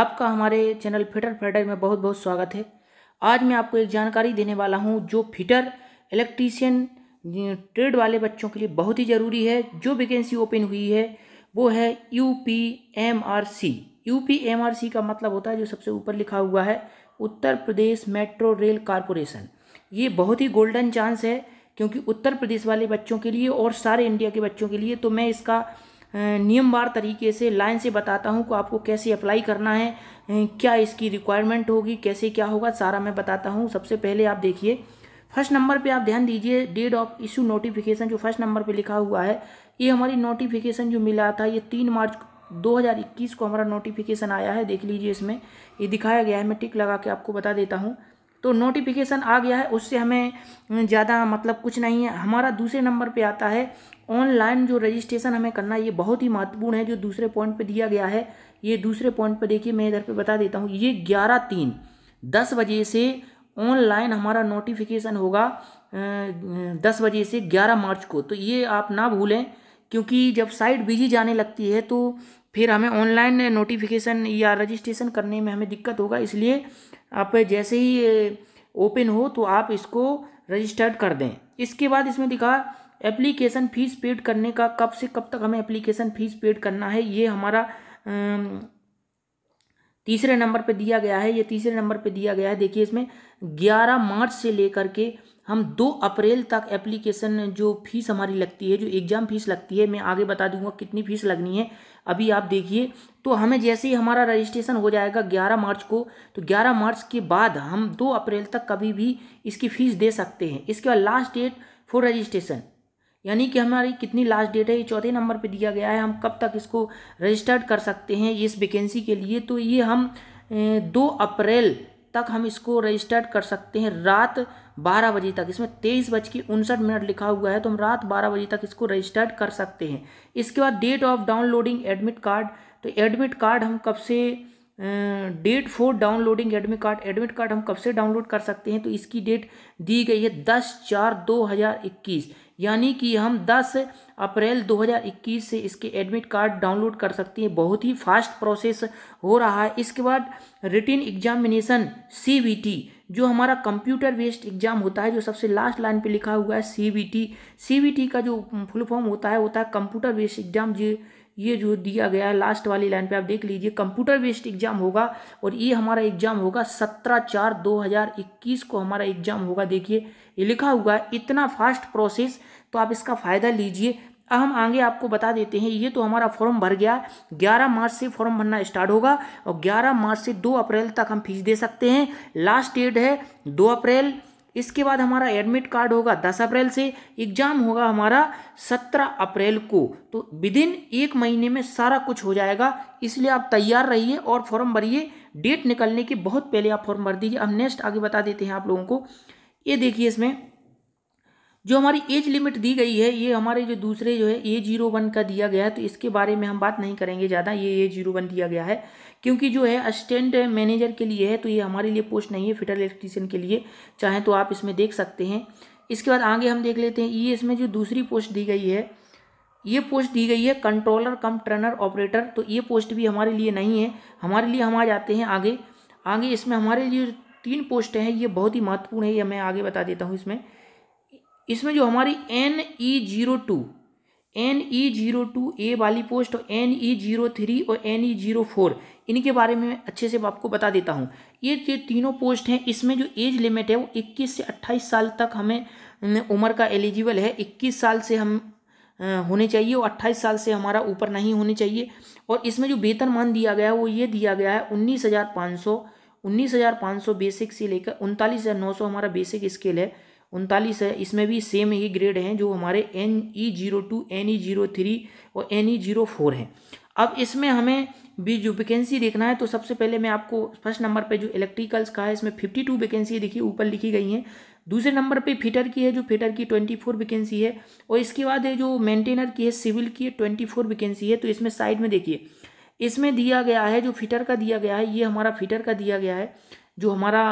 आपका हमारे channel fitter fatter में बहुत बहुत स्वागत है आज मैं आपको एक जानकारी देने वाला हूँ जो फिटर इलेक्ट्रीशियन ट्रेड वाले बच्चों के लिए बहुत ही ज़रूरी है जो वैकेंसी ओपन हुई है वो है U P M R C U P M R C का मतलब होता है जो सबसे ऊपर लिखा हुआ है Uttar Pradesh metro rail corporation ये बहुत ही गोल्डन चांस है क्योंकि उत्तर प्रदेश वाले बच्चों के लिए और सारे इंडिया के बच्चों के लिए तो मैं इसका नियमवार तरीके से लाइन से बताता हूँ कि आपको कैसे अप्लाई करना है क्या इसकी रिक्वायरमेंट होगी कैसे क्या होगा सारा मैं बताता हूँ सबसे पहले आप देखिए फर्स्ट नंबर पे आप ध्यान दीजिए डेट ऑफ इशू नोटिफिकेशन जो फर्स्ट नंबर पे लिखा हुआ है ये हमारी नोटिफिकेशन जो मिला था ये तीन मार्च 2021 को हमारा नोटिफिकेशन आया है देख लीजिए इसमें ये दिखाया गया है मैं टिक लगा के आपको बता देता हूँ तो नोटिफिकेशन आ गया है उससे हमें ज़्यादा मतलब कुछ नहीं है हमारा दूसरे नंबर पे आता है ऑनलाइन जो रजिस्ट्रेशन हमें करना ये बहुत ही महत्वपूर्ण है जो दूसरे पॉइंट पे दिया गया है ये दूसरे पॉइंट पे देखिए मैं इधर पे बता देता हूँ ये ग्यारह तीन दस बजे से ऑनलाइन हमारा नोटिफिकेशन होगा दस बजे से ग्यारह मार्च को तो ये आप ना भूलें क्योंकि जब साइट बिजी जाने लगती है तो फिर हमें ऑनलाइन नोटिफिकेशन या रजिस्ट्रेशन करने में हमें दिक्कत होगा इसलिए आप जैसे ही ओपन हो तो आप इसको रजिस्टर्ड कर दें इसके बाद इसमें दिखा एप्लीकेशन फ़ीस पेड करने का कब से कब तक हमें एप्लीकेशन फ़ीस पेड करना है ये हमारा तीसरे नंबर पे दिया गया है ये तीसरे नंबर पे दिया गया है देखिए इसमें ग्यारह मार्च से लेकर के हम दो अप्रैल तक एप्लीकेशन जो फीस हमारी लगती है जो एग्ज़ाम फीस लगती है मैं आगे बता दूंगा कितनी फीस लगनी है अभी आप देखिए तो हमें जैसे ही हमारा रजिस्ट्रेशन हो जाएगा 11 मार्च को तो 11 मार्च के बाद हम 2 अप्रैल तक कभी भी इसकी फ़ीस दे सकते हैं इसके बाद लास्ट डेट फॉर रजिस्ट्रेशन यानी कि हमारी कितनी लास्ट डेट है ये चौथे नंबर पे दिया गया है हम कब तक इसको रजिस्टर्ड कर सकते हैं इस वैकेंसी के लिए तो ये हम दो अप्रैल तक हम इसको रजिस्टर्ड कर सकते हैं रात बारह बजे तक इसमें तेईस बज के उनसठ मिनट लिखा हुआ है तो हम रात बारह बजे तक इसको रजिस्टर्ड कर सकते हैं इसके बाद date of downloading admit card तो एडमिट कार्ड हम कब से date for downloading admit card admit card हम कब से डाउनलोड कर सकते हैं तो इसकी डेट दी गई है दस चार दो हज़ार इक्कीस यानी कि हम 10 अप्रैल 2021 से इसके एडमिट कार्ड डाउनलोड कर सकते हैं बहुत ही फास्ट प्रोसेस हो रहा है इसके बाद रिटिन एग्जामिनेशन सी जो हमारा कंप्यूटर बेस्ड एग्जाम होता है जो सबसे लास्ट लाइन पे लिखा हुआ है सी बी टी का जो फुल फॉर्म होता है होता है कंप्यूटर बेस्ड एग्जाम जी ये जो दिया गया है लास्ट वाली लाइन पे आप देख लीजिए कंप्यूटर बेस्ड एग्जाम होगा और ये हमारा एग्जाम होगा सत्रह चार दो हज़ार इक्कीस को हमारा एग्जाम होगा देखिए ये लिखा हुआ है इतना फास्ट प्रोसेस तो आप इसका फ़ायदा लीजिए अब हम आगे आपको बता देते हैं ये तो हमारा फॉर्म भर गया ग्यारह मार्च से फॉर्म भरना स्टार्ट होगा और ग्यारह मार्च से दो अप्रैल तक हम फीस दे सकते हैं लास्ट डेट है दो अप्रैल इसके बाद हमारा एडमिट कार्ड होगा दस अप्रैल से एग्ज़ाम होगा हमारा सत्रह अप्रैल को तो विद इन एक महीने में सारा कुछ हो जाएगा इसलिए आप तैयार रहिए और फॉर्म भरिए डेट निकलने के बहुत पहले आप फॉर्म भर दीजिए अब नेक्स्ट आगे बता देते हैं आप लोगों को ये देखिए इसमें जो हमारी एज लिमिट दी गई है ये हमारे जो दूसरे जो है ए जीरो वन का दिया गया है तो इसके बारे में हम बात नहीं करेंगे ज़्यादा ये ए जीरो वन दिया गया है क्योंकि जो है असिस्टेंट मैनेजर के लिए है तो ये हमारे लिए पोस्ट नहीं है फिटर इलेक्ट्रीशियन के लिए चाहें तो आप इसमें देख सकते हैं इसके बाद आगे हम देख लेते हैं ये इसमें जो दूसरी पोस्ट दी गई है ये पोस्ट दी गई है कंट्रोलर कम ट्रेनर ऑपरेटर तो ये पोस्ट भी हमारे लिए नहीं है हमारे लिए हम आ जाते हैं आगे आगे इसमें हमारे लिए तीन पोस्ट हैं ये बहुत ही महत्वपूर्ण है ये मैं आगे बता देता हूँ इसमें इसमें जो हमारी N E zero two N E zero two A वाली पोस्ट और एन ई जीरो थ्री और एन ई जीरो फोर इनके बारे में मैं अच्छे से आपको बता देता हूँ ये जो तीनों पोस्ट हैं इसमें जो एज लिमिट है वो 21 से 28 साल तक हमें उम्र का एलिजिबल है 21 साल से हम होने चाहिए और अट्ठाईस साल से हमारा ऊपर नहीं होने चाहिए और इसमें जो मान दिया गया है वो ये दिया गया है उन्नीस हज़ार पाँच सौ उन्नीस हज़ार पाँच सौ बेसिक से लेकर उनतालीस हज़ार नौ सौ हमारा बेसिक स्केल है उनतालीस है इसमें भी सेम ही ग्रेड हैं जो हमारे N E zero two N E zero three और एन ई जीरो फोर हैं अब इसमें हमें भी जो वैकेंसी देखना है तो सबसे पहले मैं आपको फर्स्ट नंबर पे जो इलेक्ट्रिकल्स का है इसमें फिफ्टी टू वैकेंसी देखिए ऊपर लिखी गई हैं दूसरे नंबर पे फिटर की है जो फिटर की ट्वेंटी फोर वैकेंसी है और इसके बाद है जो मेंटेनर की है सिविल की है ट्वेंटी फोर वैकेंसी है तो इसमें साइड में देखिए इसमें दिया गया है जो फिटर का दिया गया है ये हमारा फिटर का दिया गया है जो हमारा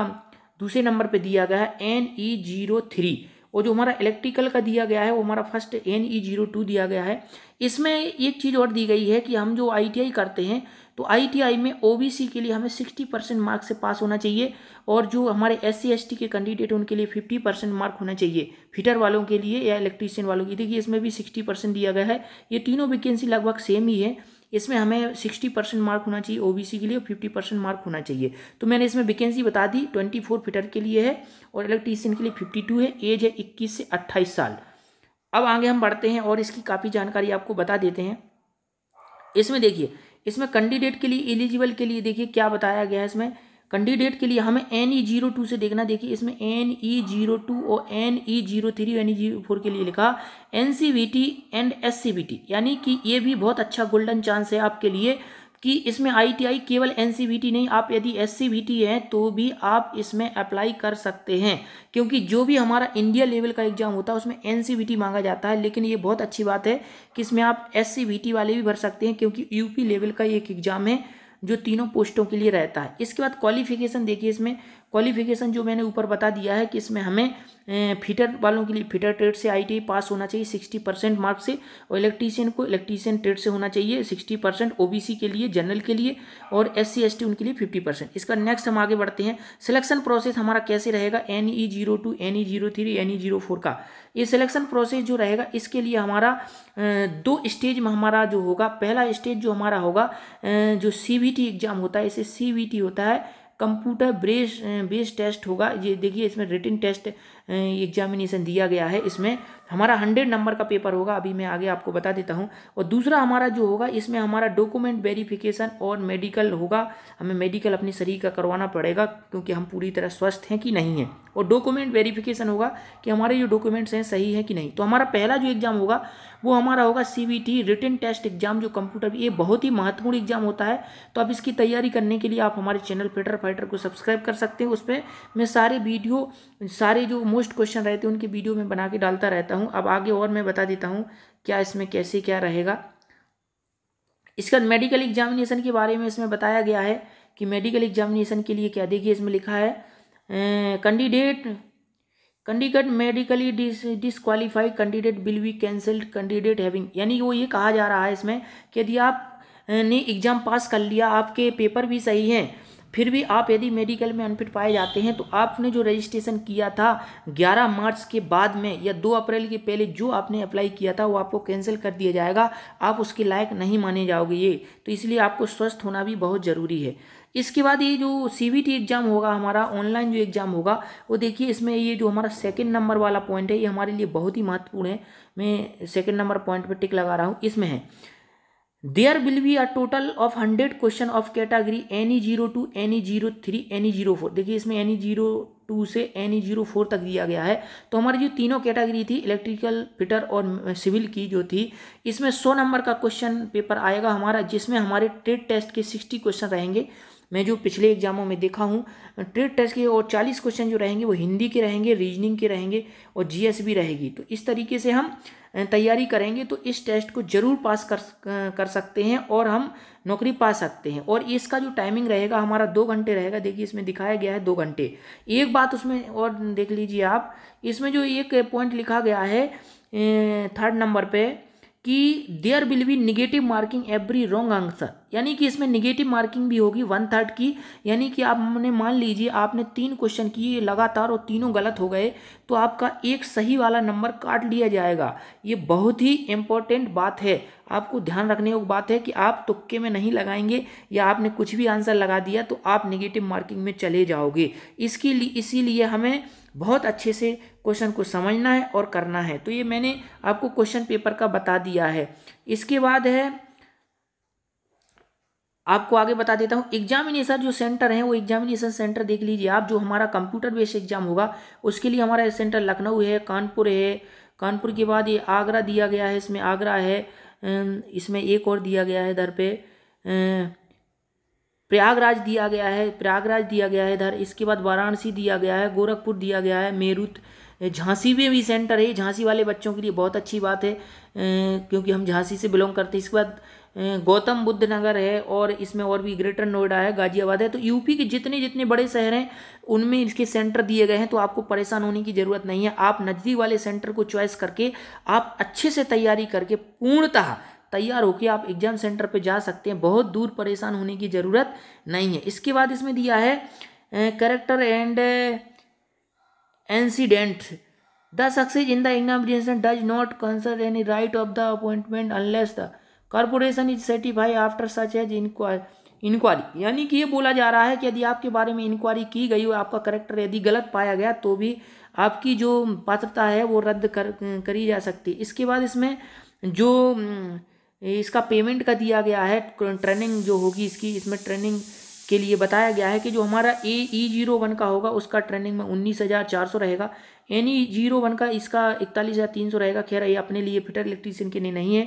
दूसरे नंबर पे दिया गया है एन ई जीरो थ्री और जो हमारा इलेक्ट्रिकल का दिया गया है वो हमारा first N E zero two दिया गया है इसमें एक चीज़ और दी गई है कि हम जो आई करते हैं तो आई में ओ के लिए हमें सिक्सटी परसेंट मार्क से पास होना चाहिए और जो हमारे एस सी के कैंडिडेट हैं उनके लिए फिफ्टी परसेंट मार्क होना चाहिए फिटर वालों के लिए या इलेक्ट्रीशियन वालों के लिए देखिए इसमें भी सिक्सटी परसेंट दिया गया है ये तीनों वैकेंसी लगभग सेम ही है इसमें हमें सिक्सटी परसेंट मार्क होना चाहिए ओबीसी के लिए और फिफ्टी परसेंट मार्क होना चाहिए तो मैंने इसमें वैकेंसी बता दी ट्वेंटी फोर फिटर के लिए है और इलेक्ट्रीशियन के लिए फिफ्टी टू है एज है इक्कीस से अट्ठाईस साल अब आगे हम बढ़ते हैं और इसकी काफ़ी जानकारी आपको बता देते हैं इसमें देखिए इसमें कैंडिडेट के लिए एलिजिबल के लिए देखिए क्या बताया गया है इसमें कैंडिडेट के लिए हमें एन ई जीरो टू से देखना देखिए इसमें एन ई जीरो टू और N E zero three N E zero four के लिए लिखा N C B T and S C B T यानी कि ये भी बहुत अच्छा गोल्डन चांस है आपके लिए कि इसमें आईटीआई केवल एनसीबीटी नहीं आप यदि एससीबीटी हैं तो भी आप इसमें अप्लाई कर सकते हैं क्योंकि जो भी हमारा इंडिया लेवल का एग्जाम होता है उसमें एनसीबीटी मांगा जाता है लेकिन ये बहुत अच्छी बात है कि इसमें आप एससीबीटी वाले भी भर सकते हैं क्योंकि यूपी लेवल का एक एग्जाम है जो तीनों पोस्टों के लिए रहता है इसके बाद क्वालिफिकेशन देखिए इसमें क्वालिफिकेशन जो मैंने ऊपर बता दिया है कि इसमें हमें फिटर वालों के लिए फ़िटर ट्रेड से आई पास e होना चाहिए सिक्सटी परसेंट मार्क से और इलेक्ट्रीशियन को इलेक्ट्रीशियन ट्रेड से होना चाहिए सिक्सटी परसेंट ओ के लिए जनरल के लिए और एस सी उनके लिए फिफ्टी परसेंट इसका नेक्स्ट हम आगे बढ़ते हैं सिलेक्शन प्रोसेस हमारा कैसे रहेगा N E zero two N E zero three N E zero four का ये सिलेक्शन प्रोसेस जो रहेगा इसके लिए हमारा दो स्टेज में हमारा जो होगा पहला स्टेज जो हमारा होगा जो सी एग्ज़ाम होता है इसे सी होता है कंप्यूटर बेस बेस टेस्ट होगा ये देखिए इसमें रिटिन टेस्ट एग्जामिनेशन दिया गया है इसमें हमारा हंड्रेड नंबर का पेपर होगा अभी मैं आगे आपको बता देता हूँ और दूसरा हमारा जो होगा इसमें हमारा डॉक्यूमेंट वेरिफिकेशन और मेडिकल होगा हमें मेडिकल अपने शरीर का करवाना पड़ेगा क्योंकि हम पूरी तरह स्वस्थ हैं कि नहीं है और डॉक्यूमेंट वेरिफिकेशन होगा कि हमारे जो डॉक्यूमेंट्स हैं सही है कि नहीं तो हमारा पहला जो एग्ज़ाम होगा वो हमारा होगा C B T written test exam जो कंप्यूटर ये बहुत ही महत्वपूर्ण एग्जाम होता है तो आप इसकी तैयारी करने के लिए आप हमारे चैनल फेटर फाइटर को सब्सक्राइब कर सकते हैं उस पर मैं सारे वीडियो सारे जो मोस्ट क्वेश्चन रहते हैं उनकी वीडियो में बना के डालता रहता हूँ अब आगे और मैं बता देता हूँ क्या इसमें कैसे क्या रहेगा इसका मेडिकल एग्जामिनेशन के बारे में इसमें बताया गया है कि मेडिकल एग्जामिनेशन के लिए क्या देखिए इसमें लिखा है candidate candidate medically dis disqualified candidate will be cancelled candidate having यानी वो ये कहा जा रहा है इसमें कि यदि आप अं, ने एग्ज़ाम पास कर लिया आपके पेपर भी सही हैं फिर भी आप यदि मेडिकल में अनफिट पाए जाते हैं तो आपने जो रजिस्ट्रेशन किया था 11 मार्च के बाद में या 2 अप्रैल के पहले जो आपने अप्लाई किया था वो आपको कैंसिल कर दिया जाएगा आप उसके लायक नहीं माने जाओगे ये तो इसलिए आपको स्वस्थ होना भी बहुत ज़रूरी है इसके बाद ये जो सी एग्ज़ाम होगा हमारा ऑनलाइन जो एग्ज़ाम होगा वो देखिए इसमें ये जो हमारा सेकेंड नंबर वाला पॉइंट है ये हमारे लिए बहुत ही महत्वपूर्ण है मैं सेकेंड नंबर पॉइंट पर टिक लगा रहा हूँ इसमें है there will be a total of hundred question of category N E zero two N E zero three N E zero four देखिए इसमें एनी जीरो टू से एनी जीरो फोर तक दिया गया है तो हमारी जो तीनों कैटेगरी थी इलेक्ट्रिकल फिटर और सिविल की जो थी इसमें सौ नंबर का क्वेश्चन पेपर आएगा हमारा जिसमें हमारे ट्रेड टेस्ट के सिक्सटी क्वेश्चन रहेंगे मैं जो पिछले एग्जामों में देखा हूँ ट्रेड टेस्ट के और चालीस क्वेश्चन जो रहेंगे वो हिंदी के रहेंगे रीजनिंग के रहेंगे और एस भी रहेगी तो इस तरीके से हम तैयारी करेंगे तो इस टेस्ट को ज़रूर पास कर कर सकते हैं और हम नौकरी पा सकते हैं और इसका जो टाइमिंग रहेगा हमारा दो घंटे रहेगा देखिए इसमें दिखाया गया है दो घंटे एक बात उसमें और देख लीजिए आप इसमें जो एक पॉइंट लिखा गया है थर्ड नंबर पे कि there will be negative marking every wrong answer यानी कि इसमें निगेटिव मार्किंग भी होगी वन थर्ड की यानी कि आपने मान लीजिए आपने तीन क्वेश्चन किए लगातार और तीनों गलत हो गए तो आपका एक सही वाला नंबर काट लिया जाएगा ये बहुत ही इम्पोर्टेंट बात है आपको ध्यान रखने की बात है कि आप तुक्के में नहीं लगाएंगे या आपने कुछ भी आंसर लगा दिया तो आप निगेटिव मार्किंग में चले जाओगे इसके लिए इसीलिए हमें बहुत अच्छे से क्वेश्चन को समझना है और करना है तो ये मैंने आपको क्वेश्चन पेपर का बता दिया है इसके बाद है आपको आगे बता देता हूँ एग्जामिनेशन जो सेंटर है वो एग्जामिनेशन सेंटर देख लीजिए आप जो हमारा कंप्यूटर बेस्ड एग्जाम होगा उसके लिए हमारा सेंटर लखनऊ है कानपुर है कानपुर के बाद ये आगरा दिया गया है इसमें आगरा है इसमें एक और दिया गया है इधर पे प्रयागराज दिया गया है प्रयागराज दिया गया है इधर इसके बाद वाराणसी दिया गया है गोरखपुर दिया गया है मेरुत झांसी में भी सेंटर है झांसी वाले बच्चों के लिए बहुत अच्छी बात है क्योंकि हम झांसी से बिलोंग करते हैं इसके बाद गौतम बुद्ध नगर है और इसमें और भी ग्रेटर नोएडा है गाजियाबाद है तो यूपी के जितने जितने बड़े शहर हैं उनमें इसके सेंटर दिए गए हैं तो आपको परेशान होने की ज़रूरत नहीं है आप नज़दीक वाले सेंटर को चॉइस करके आप अच्छे से तैयारी करके पूर्णतः तैयार होकर आप एग्ज़ाम सेंटर पर जा सकते हैं बहुत दूर परेशान होने की ज़रूरत नहीं है इसके बाद इसमें दिया है character and incident the success in the examination does not concern any right of the appointment unless the corporation is satisfied after such as inquiry यानी कि ये बोला जा रहा है कि यदि आपके बारे में इंक्वायरी की गई हो आपका करेक्टर यदि गलत पाया गया तो भी आपकी जो पात्रता है वो रद्द कर करी जा सकती इसके बाद इसमें जो इसका पेमेंट का दिया गया है ट्रेनिंग जो होगी इसकी इसमें ट्रेनिंग के लिए बताया गया है कि जो हमारा ए ई जीरो वन का होगा उसका ट्रेंडिंग में उन्नीस हज़ार चार सौ रहेगा एन ई जीरो वन का इसका इकतालीस हज़ार तीन सौ रहेगा खैर ये अपने लिए फिटर इलेक्ट्रीशियन के लिए नहीं है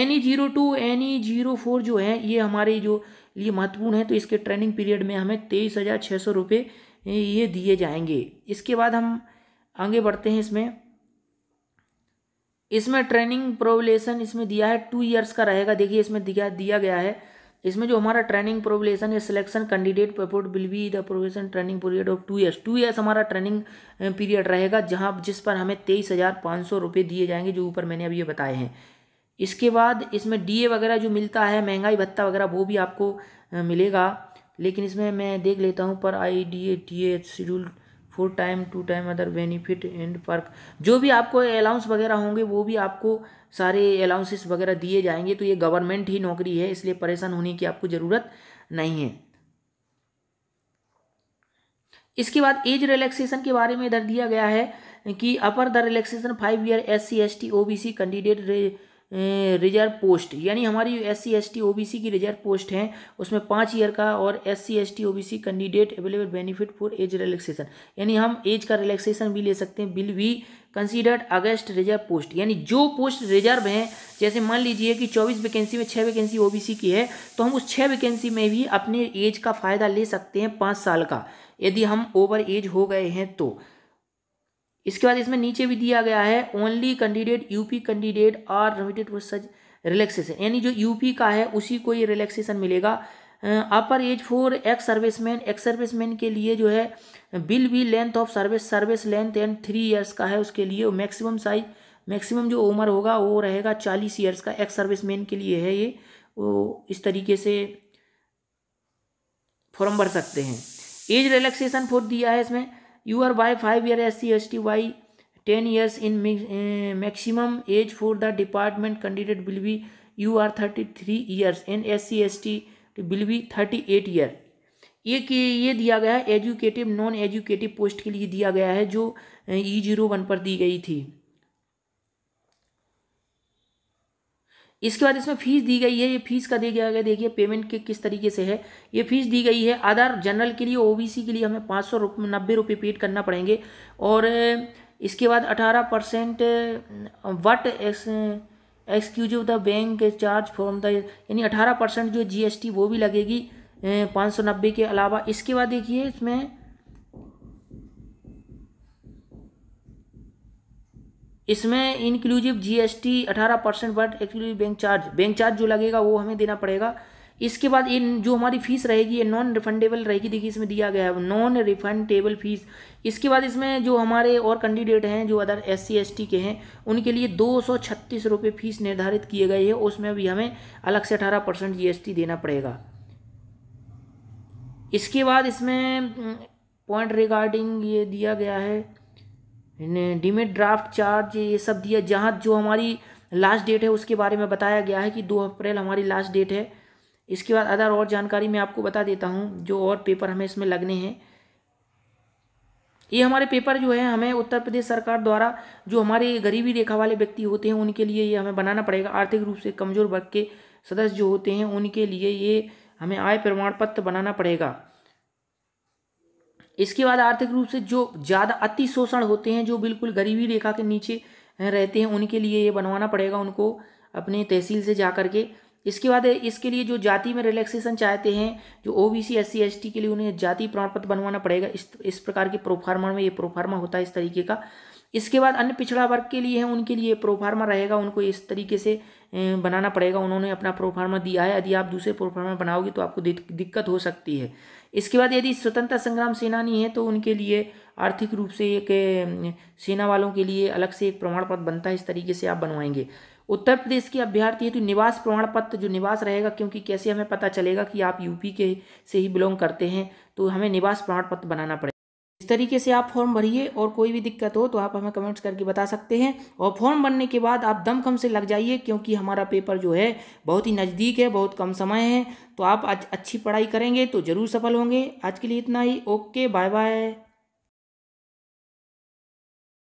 N E zero two N E zero four जो है ये हमारे जो लिए महत्वपूर्ण है तो इसके ट्रेनिंग पीरियड में हमें तेईस हज़ार छः सौ रुपये ये दिए जाएंगे इसके बाद हम आगे बढ़ते हैं इसमें इसमें ट्रेनिंग प्रोवलेशन इसमें दिया है टू ईयर्स का रहेगा देखिए इसमें दिया दिया गया है इसमें जो हमारा ट्रेनिंग प्रोविलेशन या सिलेक्शन कैंडिडेट पेपोर्ट will be the probation training period of two years two years हमारा ट्रेनिंग पीरियड eh, रहेगा जहाँ जिस पर हमें तेईस हज़ार पाँच सौ रुपये दिए जाएंगे जो ऊपर मैंने अभी ये बताए हैं इसके बाद इसमें डीए वगैरह जो मिलता है महंगाई भत्ता वगैरह वो भी आपको eh, मिलेगा लेकिन इसमें मैं देख लेता हूँ पर I D A T A schedule four time to time other benefit and perk जो भी आपको अलाउंस वगैरह होंगे वो भी आपको सारे अलाउंसेस वगैरह दिए जाएंगे तो ये गवर्नमेंट ही नौकरी है इसलिए परेशान होने की आपको ज़रूरत नहीं है इसके बाद एज रिलैक्सेशन के बारे में इधर दिया गया है कि upper the relaxation five year S C S T O B C candidate reserve post यानी हमारी S C S T O B C की रिजर्व पोस्ट है उसमें पाँच ईयर का और S C S T O B C candidate available benefit for age relaxation यानी हम एज का रिलैक्सेशन भी ले सकते हैं बिल भी कंसीडर्ड अगेंस्ट रिजर्व पोस्ट यानी जो पोस्ट रिजर्व हैं जैसे मान लीजिए कि 24 वैकेंसी में छः वैकेंसी ओबीसी की है तो हम उस छः वैकेंसी में भी अपने एज का फ़ायदा ले सकते हैं पाँच साल का यदि हम ओवर एज हो गए हैं तो इसके बाद इसमें नीचे भी दिया गया है only candidate UP candidate are permitted for such relaxation यानी जो यूपी का है उसी को ये रिलैक्सेशन मिलेगा upper age for ex serviceman ex serviceman के लिए जो है बिल भी length of service service length and three years का है उसके लिए मैक्सिमम साइज मैक्सिमम जो उम्र होगा वो रहेगा चालीस ईयर्स का एक्स सर्विसमैन के लिए है ये वो इस तरीके से फॉर्म भर सकते हैं एज रिलैक्सेशन फोर दिया है इसमें your by 5 year SCST by 10 years in uh, maximum age for the department candidate will be you are 33 years and SCST will be 38 year ये कि ये दिया गया है एजुकेटिव नॉन एजुकेटिव पोस्ट के लिए दिया गया है जो ई जीरो वन पर दी गई थी इसके बाद इसमें फीस दी गई है ये फीस का दिया गया देखिए पेमेंट के किस तरीके से है ये फीस दी गई है आधार जनरल के लिए ओबीसी के लिए हमें पाँच सौ नब्बे रुपये पेड करना पड़ेंगे और इसके बाद अठारह परसेंट वट ex exclusive the bank charge form the यानी अठारह परसेंट जो जीएसटी वो भी लगेगी पाँच सौ नब्बे के अलावा इसके बाद देखिए इसमें इसमें inclusive GST 18 percent but exclusive bank charge bank charge जो लगेगा वो हमें देना पड़ेगा इसके बाद इन जो हमारी फीस रहेगी ये नॉन रिफंडेबल रहेगी देखिए इसमें दिया गया है नॉन रिफंडेबल फीस इसके बाद इसमें जो हमारे और कैंडिडेट हैं जो अदर एस सी के हैं उनके लिए दो सौ छत्तीस रुपये फीस निर्धारित किए गए हैं उसमें भी हमें अलग से अठारह परसेंट जी देना पड़ेगा इसके बाद इसमें पॉइंट हम्म, रिगार्डिंग ये दिया गया है डिमेट ड्राफ्ट चार्ज ये सब दिया जहाँ जो हमारी लास्ट डेट है उसके बारे में बताया गया है कि दो अप्रैल हमारी लास्ट डेट है इसके बाद अदर और जानकारी मैं आपको बता देता हूँ जो और पेपर हमें इसमें लगने हैं ये हमारे पेपर जो है हमें उत्तर प्रदेश सरकार द्वारा जो हमारे गरीबी रेखा वाले व्यक्ति होते हैं उनके लिए ये हमें बनाना पड़ेगा आर्थिक रूप से कमज़ोर वर्ग के सदस्य जो होते हैं उनके लिए ये हमें आय प्रमाण पत्र बनाना पड़ेगा इसके बाद आर्थिक रूप से जो ज़्यादा अति शोषण होते हैं जो बिल्कुल गरीबी रेखा के नीचे रहते हैं उनके लिए ये बनवाना पड़ेगा उनको अपने तहसील से जा करके इसके बाद इसके लिए जो जाति में रिलैक्सेशन चाहते हैं जो O B C S C S T के लिए उन्हें जाति प्रमाण पत्र बनवाना पड़ेगा इस इस प्रकार के प्रोफार्मा में ये प्रोफार्मा होता है इस तरीके का इसके बाद अन्य पिछड़ा वर्ग के लिए है उनके लिए प्रोफार्मा रहेगा उनको इस तरीके से बनाना पड़ेगा उन्होंने अपना प्रोफार्मा दिया है यदि आप दूसरे प्रोफार्मा बनाओगे तो आपको दिक्कत हो सकती है इसके बाद यदि स्वतंत्रता संग्राम सेनानी है तो उनके लिए आर्थिक रूप से एक सेना वालों के लिए अलग से एक प्रमाण पत्र बनता है इस तरीके से आप बनवाएंगे उत्तर प्रदेश के अभ्यर्थी है तो निवास प्रमाण पत्र जो निवास रहेगा क्योंकि कैसे हमें पता चलेगा कि आप यूपी के से ही बिलोंग करते हैं तो हमें निवास प्रमाण पत्र बनाना पड़ेगा तरीके से आप फॉर्म भरिए और कोई भी दिक्कत हो तो आप हमें कमेंट्स करके बता सकते हैं और फॉर्म भरने के बाद आप दम कम से लग जाइए क्योंकि हमारा पेपर जो है बहुत ही नज़दीक है बहुत कम समय है तो आप आज अच्छी पढ़ाई करेंगे तो ज़रूर सफल होंगे आज के लिए इतना ही ओके बाय बाय